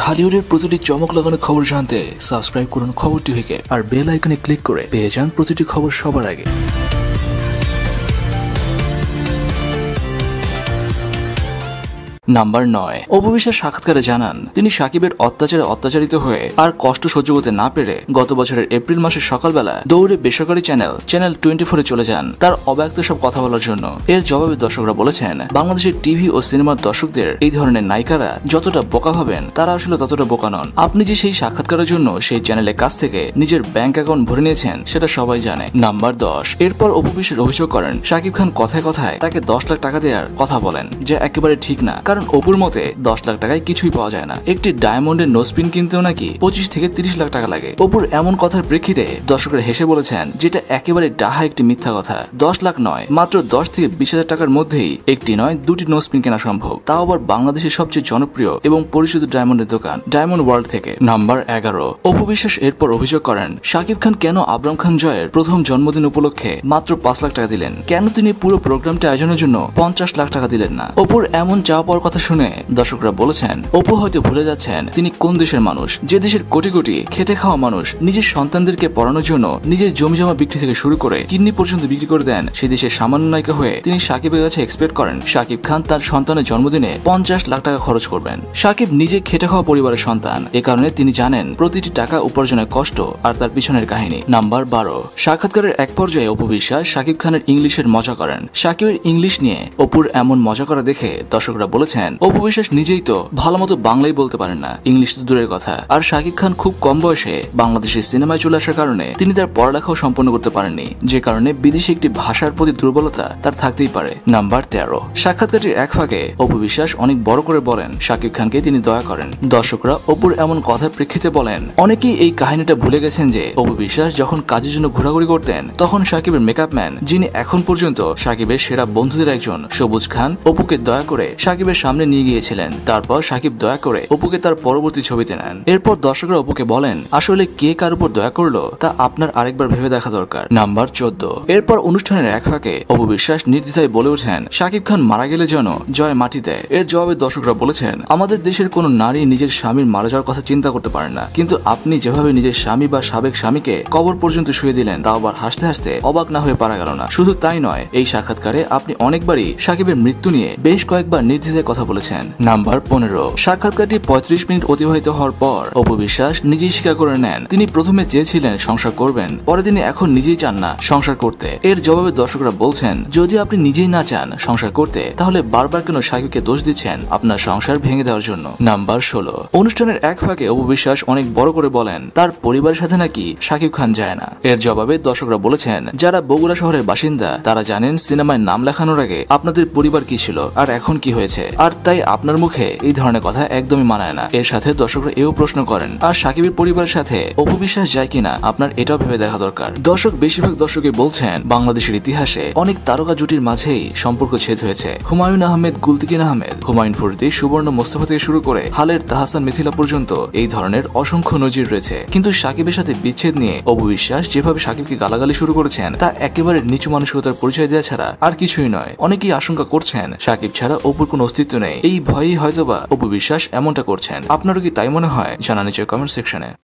ঢালিউডের প্রতিটি চমক লাগানো খবর জানতে সাবস্ক্রাইব করুন খবর টিভিকে আর বেল আইকনে ক্লিক করে পেয়ে যান প্রতিটি খবর সবার আগে নাম্বার নয় অপু সাক্ষাৎকারে জানান তিনি সাকিবের অত্যাচারে অত্যাচারিত হয়ে আর কষ্ট সহ্য করতে না পেরে গত বছরের এপ্রিল মাসের সকালবেলা দৌড়ে বেসরকারি চ্যানেল চ্যানেল টোয়েন্টি ফোরে চলে যান তার অব্যক্ত সব কথা বলার জন্য এর জবাবে দর্শকরা বলেছেন বাংলাদেশের টিভি ও সিনেমার দর্শকদের এই ধরনের নায়িকারা যতটা বোকা ভাবেন তারা আসলে ততটা বোকা নন আপনি যে সেই সাক্ষাৎকারের জন্য সেই চ্যানেলের কাছ থেকে নিজের ব্যাংক অ্যাকাউন্ট ভরে নিয়েছেন সেটা সবাই জানে নাম্বার দশ এরপর অপু অভিযোগ করেন সাকিব খান কথায় কথায় তাকে দশ লাখ টাকা দেওয়ার কথা বলেন যা একেবারে ঠিক না কারণ কারণ অপুর মতে দশ লাখ টাকায় কিছুই পাওয়া যায় না একটি ডায়মন্ডের নোসপিন কিনতেও নাকি পঁচিশ থেকে তিরিশ লাখ টাকা লাগে অপুর এমন কথার প্রেক্ষিতে দর্শকরা হেসে বলেছেন যেটা একেবারে ডাহা একটি মিথ্যা কথা দশ লাখ নয় মাত্র দশ থেকে বিশ হাজার টাকার মধ্যেই একটি নয় দুটি নোসপিন কেনা সম্ভব তাও আবার বাংলাদেশের সবচেয়ে জনপ্রিয় এবং পরিচিত ডায়মন্ডের দোকান ডায়মন্ড ওয়ার্ল্ড থেকে নাম্বার এগারো অপু বিশ্বাস এরপর অভিযোগ করেন শাকিব খান কেন আব্রাম খান জয়ের প্রথম জন্মদিন উপলক্ষে মাত্র পাঁচ লাখ টাকা দিলেন কেন তিনি পুরো প্রোগ্রামটি আয়োজনের জন্য পঞ্চাশ লাখ টাকা দিলেন না অপুর এমন চাওয়া পাওয়ার কথা শুনে দর্শকরা বলেছেন অপু হয়তো ভুলে যাচ্ছেন তিনি কোন দেশের মানুষ যে দেশের কোটি কোটি খেটে খাওয়া মানুষ নিজের সন্তানদেরকে পড়ানোর জন্য নিজের জমি জমা বিক্রি থেকে শুরু করে কিডনি পর্যন্ত বিক্রি করে দেন সে দেশের সামান্য নায়িকা হয়ে তিনি সাকিবের কাছে এক্সপেক্ট করেন সাকিব খান তার সন্তানের জন্মদিনে পঞ্চাশ লাখ টাকা খরচ করবেন সাকিব নিজে খেটে খাওয়া পরিবারের সন্তান এ কারণে তিনি জানেন প্রতিটি টাকা উপার্জনের কষ্ট আর তার পিছনের কাহিনী নাম্বার বারো সাক্ষাৎকারের এক পর্যায়ে অপু বিশ্বাস সাকিব খানের ইংলিশের মজা করেন সাকিবের ইংলিশ নিয়ে অপুর এমন মজা করা দেখে দর্শকরা বলেছেন দিয়েছেন অপু বিশ্বাস নিজেই তো ভালো মতো বাংলাই বলতে পারেন না ইংলিশ তো দূরের কথা আর শাকিব খান খুব কম বয়সে বাংলাদেশের সিনেমায় চলে আসার কারণে তিনি তার পড়ালেখাও সম্পন্ন করতে পারেননি যে কারণে বিদেশি একটি ভাষার প্রতি দুর্বলতা তার থাকতেই পারে নাম্বার তেরো সাক্ষাৎকারটির এক ফাঁকে অপু বিশ্বাস অনেক বড় করে বলেন শাকিব খানকে তিনি দয়া করেন দর্শকরা অপুর এমন কথার প্রেক্ষিতে বলেন অনেকেই এই কাহিনীটা ভুলে গেছেন যে অপু বিশ্বাস যখন কাজের জন্য ঘোরাঘুরি করতেন তখন শাকিবের মেকআপ ম্যান যিনি এখন পর্যন্ত শাকিবের সেরা বন্ধুদের একজন সবুজ খান অপুকে দয়া করে শাকিবের সামনে নিয়ে গিয়েছিলেন তারপর সাকিব দয়া করে অপুকে তার পরবর্তী ছবিতে নেন এরপর দর্শকরা অপুকে বলেন আসলে কে কার উপর দয়া করলো তা আপনার আরেকবার ভেবে দেখা দরকার নাম্বার চোদ্দ এরপর অনুষ্ঠানের এক ফাঁকে অপু বিশ্বাস নির্দ্বিধায় বলে ওঠেন সাকিব খান মারা গেলে যেন জয় মাটি দেয় এর জবাবে দর্শকরা বলেছেন আমাদের দেশের কোনো নারী নিজের স্বামীর মারা যাওয়ার কথা চিন্তা করতে পারে না কিন্তু আপনি যেভাবে নিজের স্বামী বা সাবেক স্বামীকে কবর পর্যন্ত শুয়ে দিলেন তাও আবার হাসতে হাসতে অবাক না হয়ে পারা গেল না শুধু তাই নয় এই সাক্ষাৎকারে আপনি অনেকবারই সাকিবের মৃত্যু নিয়ে বেশ কয়েকবার নির্দ্বিধায় কথা বলেছেন নাম্বার পনেরো সাক্ষাৎকারটি পঁয়ত্রিশ মিনিট অতিবাহিত হওয়ার পর অপু বিশ্বাস নিজেই স্বীকার করে নেন তিনি প্রথমে চেয়েছিলেন সংসার করবেন পরে তিনি এখন নিজেই চান না সংসার করতে এর জবাবে দর্শকরা বলছেন যদি আপনি নিজেই না চান সংসার করতে তাহলে বারবার কেন সাকিবকে দোষ দিচ্ছেন আপনার সংসার ভেঙে দেওয়ার জন্য নাম্বার ষোলো অনুষ্ঠানের এক ফাঁকে অপু বিশ্বাস অনেক বড় করে বলেন তার পরিবারের সাথে নাকি সাকিব খান যায় না এর জবাবে দর্শকরা বলেছেন যারা বগুড়া শহরের বাসিন্দা তারা জানেন সিনেমায় নাম লেখানোর আগে আপনাদের পরিবার কি ছিল আর এখন কি হয়েছে আর তাই আপনার মুখে এই ধরনের কথা একদমই মানায় না এর সাথে দর্শকরা এও প্রশ্ন করেন আর সাকিবের পরিবারের সাথে অপবিশ্বাস যায় কিনা আপনার এটাও ভেবে দেখা দরকার দর্শক বেশিরভাগ দর্শকই বলছেন বাংলাদেশের ইতিহাসে অনেক তারকা জুটির মাঝেই সম্পর্ক ছেদ হয়েছে হুমায়ুন আহমেদ গুলতিকিন আহমেদ হুমায়ুন ফুরদি সুবর্ণ মোস্তফা থেকে শুরু করে হালের তাহাসান মিথিলা পর্যন্ত এই ধরনের অসংখ্য নজির রয়েছে কিন্তু সাকিবের সাথে বিচ্ছেদ নিয়ে অপবিশ্বাস যেভাবে সাকিবকে গালাগালি শুরু করেছেন তা একেবারে নিচু মানসিকতার পরিচয় দেওয়া ছাড়া আর কিছুই নয় অনেকেই আশঙ্কা করছেন সাকিব ছাড়া অপুর কোনো অস্তিত্ব অস্তিত্ব নেই এই ভয়েই হয়তোবা অপবিশ্বাস এমনটা করছেন আপনারও কি তাই মনে হয় জানা নিচের কমেন্ট সেকশনে